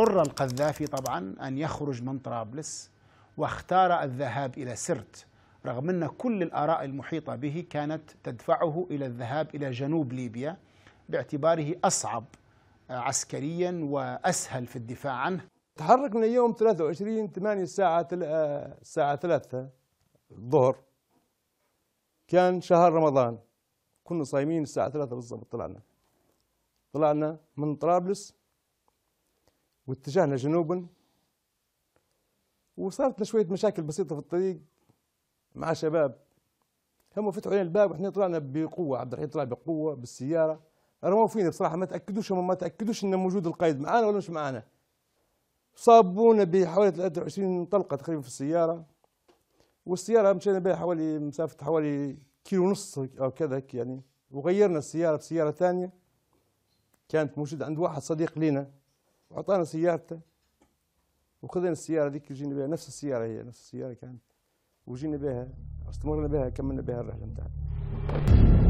اضطر القذافي طبعا أن يخرج من طرابلس واختار الذهاب إلى سرت رغم أن كل الآراء المحيطة به كانت تدفعه إلى الذهاب إلى جنوب ليبيا باعتباره أصعب آه، عسكريا وأسهل في الدفاع عنه تحركنا يوم 23 8 الساعة آه، الساعة 3 الظهر كان شهر رمضان كنا صايمين الساعة 3 بالضبط طلعنا طلعنا من طرابلس واتجهنا جنوبا وصارت لنا شويه مشاكل بسيطه في الطريق مع شباب هم فتحوا لنا الباب وإحنا طلعنا بقوه عبد الرحيم طلع بقوه بالسياره رموا فينا بصراحه ما تاكدوش هم ما تاكدوش ان موجود القائد معانا ولا مش معانا صابونا بحوالي 23 طلقه تقريبا في السياره والسياره مشينا بها حوالي مسافه حوالي كيلو ونص او كذا يعني وغيرنا السياره بسياره ثانيه كانت موجوده عند واحد صديق لينا اعطانا سيارته وخذنا السياره ذيك وجينا بها نفس السياره هي نفس السياره كانت وجينا بها استمرنا بها كملنا بها الرحله نتاعنا